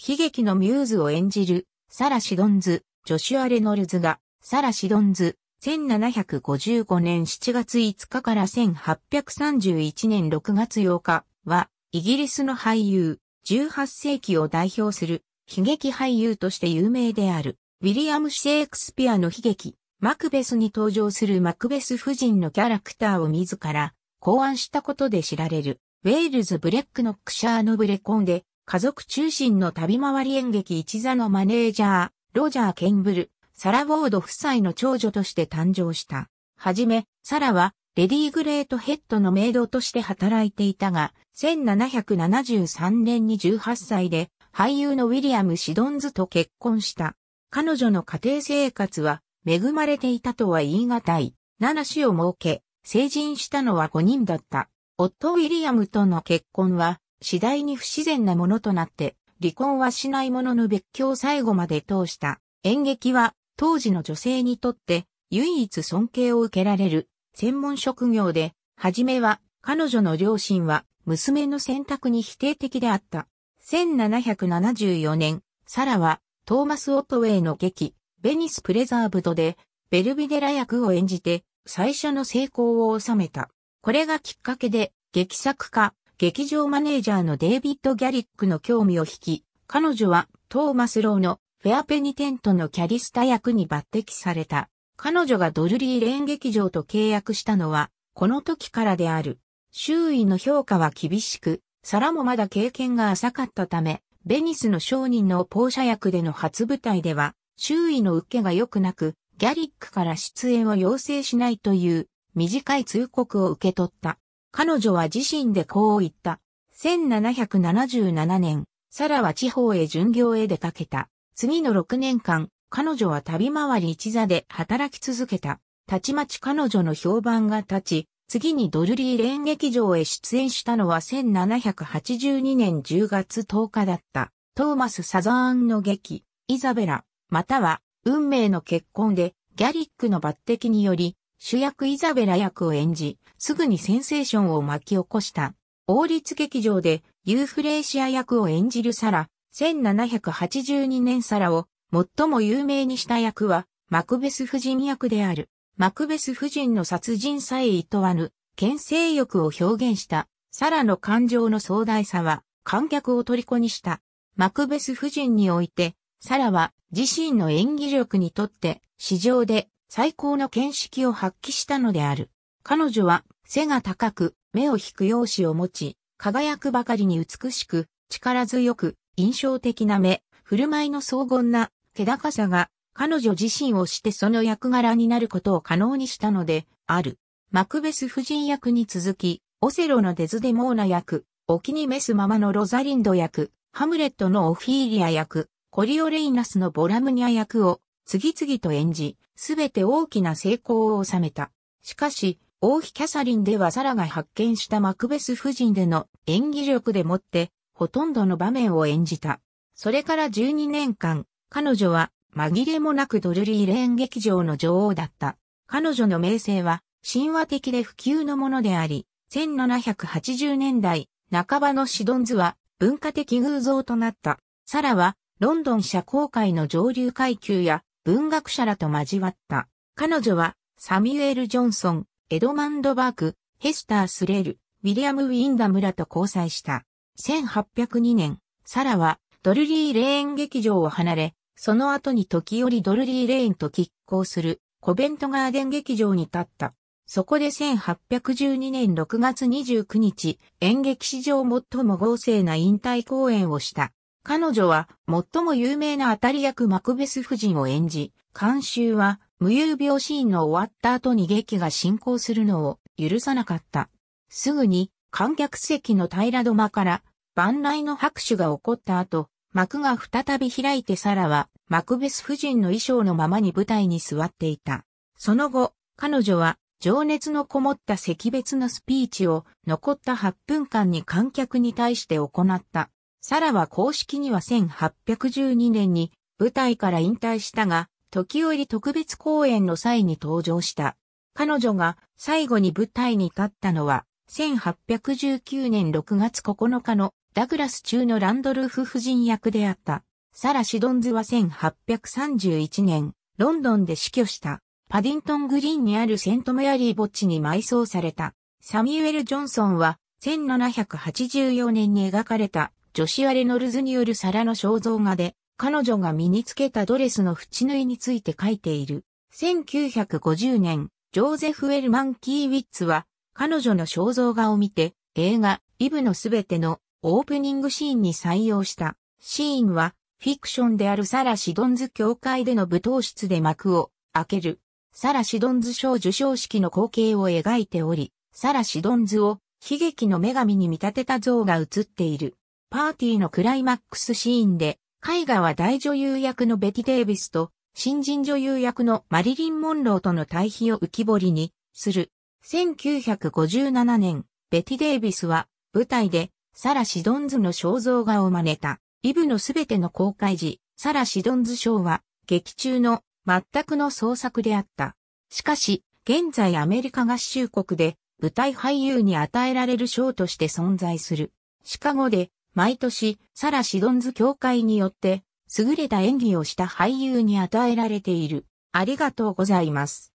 悲劇のミューズを演じる、サラ・シドンズ、ジョシュア・レノルズが、サラ・シドンズ、1755年7月5日から1831年6月8日は、イギリスの俳優、18世紀を代表する、悲劇俳優として有名である、ウィリアム・シェイクスピアの悲劇、マクベスに登場するマクベス夫人のキャラクターを自ら考案したことで知られる、ウェールズ・ブレックックシャーノブレコンで、家族中心の旅回り演劇一座のマネージャー、ロジャー・ケンブル、サラ・ウォード夫妻の長女として誕生した。はじめ、サラは、レディー・グレート・ヘッドのメイドとして働いていたが、1773年に18歳で、俳優のウィリアム・シドンズと結婚した。彼女の家庭生活は、恵まれていたとは言い難い。七子を設け、成人したのは5人だった。夫ウィリアムとの結婚は、次第に不自然なものとなって、離婚はしないものの別居を最後まで通した演劇は当時の女性にとって唯一尊敬を受けられる専門職業で、はじめは彼女の両親は娘の選択に否定的であった。1774年、サラはトーマス・オトウェイの劇、ベニス・プレザーブドでベルビデラ役を演じて最初の成功を収めた。これがきっかけで劇作家、劇場マネージャーのデイビッド・ギャリックの興味を引き、彼女はトーマス・ローのフェアペニテントのキャリスタ役に抜擢された。彼女がドルリー・レーン劇場と契約したのは、この時からである。周囲の評価は厳しく、サラもまだ経験が浅かったため、ベニスの商人のポーシャ役での初舞台では、周囲の受けが良くなく、ギャリックから出演を要請しないという短い通告を受け取った。彼女は自身でこう言った。1777年、サラは地方へ巡業へ出かけた。次の6年間、彼女は旅回り一座で働き続けた。たちまち彼女の評判が立ち、次にドルリーレーン劇場へ出演したのは1782年10月10日だった。トーマス・サザーンの劇、イザベラ、または、運命の結婚で、ギャリックの抜擢により、主役イザベラ役を演じ、すぐにセンセーションを巻き起こした。王立劇場でユーフレーシア役を演じるサラ、1782年サラを最も有名にした役は、マクベス夫人役である。マクベス夫人の殺人さえ厭わぬ、牽制欲を表現した、サラの感情の壮大さは、観客を虜にした。マクベス夫人において、サラは自身の演技力にとって、史上で最高の見識を発揮したのである。彼女は背が高く、目を引く容姿を持ち、輝くばかりに美しく、力強く、印象的な目、振る舞いの荘厳な気高さが、彼女自身をしてその役柄になることを可能にしたので、ある。マクベス夫人役に続き、オセロのデズデモーナ役、お気に召すままのロザリンド役、ハムレットのオフィーリア役、コリオレイナスのボラムニア役を次々と演じ、すべて大きな成功を収めた。しかし、王妃キャサリンではサラが発見したマクベス夫人での演技力でもって、ほとんどの場面を演じた。それから12年間、彼女は紛れもなくドルリーレーン劇場の女王だった。彼女の名声は神話的で普及のものであり、1780年代半ばのシドンズは文化的偶像となった。サラはロンドン社交界の上流階級や文学者らと交わった。彼女は、サミュエル・ジョンソン、エドマンド・バーク、ヘスター・スレール、ウィリアム・ウィンダムらと交際した。1802年、サラは、ドルリー・レーン劇場を離れ、その後に時折ドルリー・レーンと拮抗する、コベントガーデン劇場に立った。そこで1812年6月29日、演劇史上最も豪勢な引退公演をした。彼女は最も有名な当たり役マクベス夫人を演じ、監修は無遊病シーンの終わった後に劇が進行するのを許さなかった。すぐに観客席の平戸間から万来の拍手が起こった後、幕が再び開いてサラはマクベス夫人の衣装のままに舞台に座っていた。その後、彼女は情熱のこもった席別のスピーチを残った8分間に観客に対して行った。サラは公式には1812年に舞台から引退したが、時折特別公演の際に登場した。彼女が最後に舞台に立ったのは、1819年6月9日のダグラス中のランドルフ夫人役であった。サラ・シドンズは1831年、ロンドンで死去した。パディントングリーンにあるセントメアリー墓地に埋葬された。サミュエル・ジョンソンは1784年に描かれた女子アレノルズによる皿の肖像画で、彼女が身につけたドレスの縁縫いについて書いている。1950年、ジョーゼフ・エルマン・キーウィッツは、彼女の肖像画を見て、映画、リブのすべてのオープニングシーンに採用した。シーンは、フィクションであるサラ・シドンズ教会での舞踏室で幕を開ける、サラ・シドンズ賞受賞式の光景を描いており、サラ・シドンズを悲劇の女神に見立てた像が映っている。パーティーのクライマックスシーンで、絵画は大女優役のベティ・デイビスと、新人女優役のマリリン・モンローとの対比を浮き彫りにする。1957年、ベティ・デイビスは舞台でサラ・シドンズの肖像画を真似た。イブのすべての公開時、サラ・シドンズ賞は劇中の全くの創作であった。しかし、現在アメリカ合衆国で舞台俳優に与えられる賞として存在する。シカゴで毎年、サラ・シドンズ協会によって、優れた演技をした俳優に与えられている。ありがとうございます。